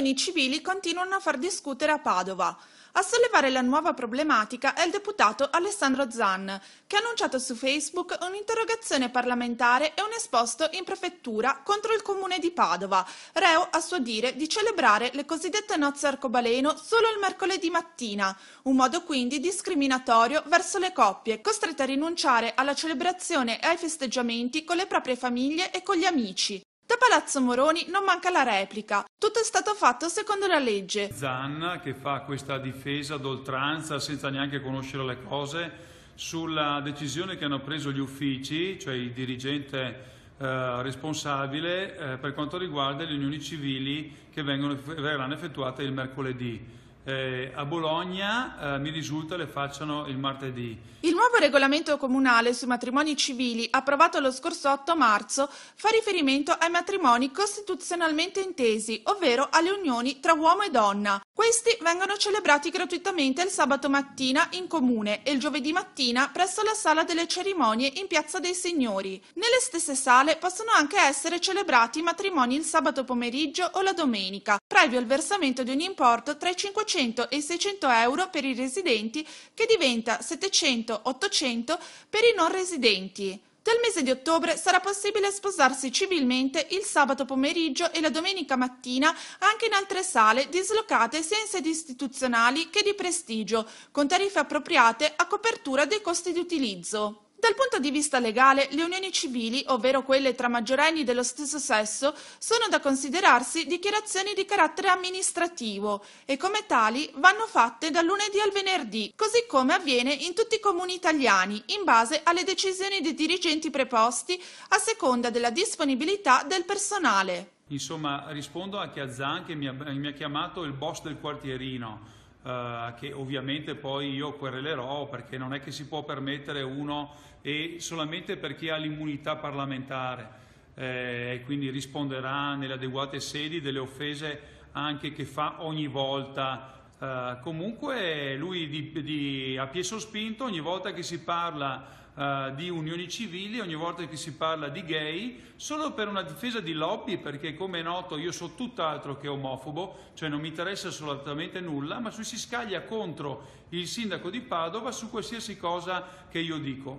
riunioni civili continuano a far discutere a Padova. A sollevare la nuova problematica è il deputato Alessandro Zan, che ha annunciato su Facebook un'interrogazione parlamentare e un esposto in prefettura contro il comune di Padova, reo a suo dire di celebrare le cosiddette nozze arcobaleno solo il mercoledì mattina, un modo quindi discriminatorio verso le coppie costrette a rinunciare alla celebrazione e ai festeggiamenti con le proprie famiglie e con gli amici. Da Palazzo Moroni non manca la replica. Tutto è stato fatto secondo la legge. Zanna che fa questa difesa d'oltranza senza neanche conoscere le cose sulla decisione che hanno preso gli uffici, cioè il dirigente eh, responsabile eh, per quanto riguarda le unioni civili che vengono, verranno effettuate il mercoledì eh, a Bologna eh, mi risulta le facciano il martedì. Il nuovo regolamento comunale sui matrimoni civili, approvato lo scorso 8 marzo, fa riferimento ai matrimoni costituzionalmente intesi, ovvero alle unioni tra uomo e donna. Questi vengono celebrati gratuitamente il sabato mattina in comune e il giovedì mattina presso la sala delle cerimonie in Piazza dei Signori. Nelle stesse sale possono anche essere celebrati matrimoni il sabato pomeriggio o la domenica, previo il versamento di un importo tra i 500 e i 600 euro per i residenti, che diventa 700-800 per i non residenti. Dal mese di ottobre sarà possibile sposarsi civilmente il sabato pomeriggio e la domenica mattina anche in altre sale dislocate sia in sedi istituzionali che di prestigio, con tariffe appropriate a copertura dei costi di utilizzo. Dal punto di vista legale, le unioni civili, ovvero quelle tra maggiorenni dello stesso sesso, sono da considerarsi dichiarazioni di carattere amministrativo e come tali vanno fatte dal lunedì al venerdì, così come avviene in tutti i comuni italiani, in base alle decisioni dei dirigenti preposti a seconda della disponibilità del personale. Insomma, rispondo anche a Zan che mi ha, mi ha chiamato il boss del quartierino eh, che ovviamente poi io querelerò perché non è che si può permettere uno e solamente perché ha l'immunità parlamentare eh, e quindi risponderà nelle adeguate sedi delle offese anche che fa ogni volta Uh, comunque lui di, di, a pie sospinto ogni volta che si parla uh, di unioni civili, ogni volta che si parla di gay, solo per una difesa di lobby, perché come è noto io sono tutt'altro che omofobo, cioè non mi interessa assolutamente nulla, ma si scaglia contro il sindaco di Padova su qualsiasi cosa che io dico.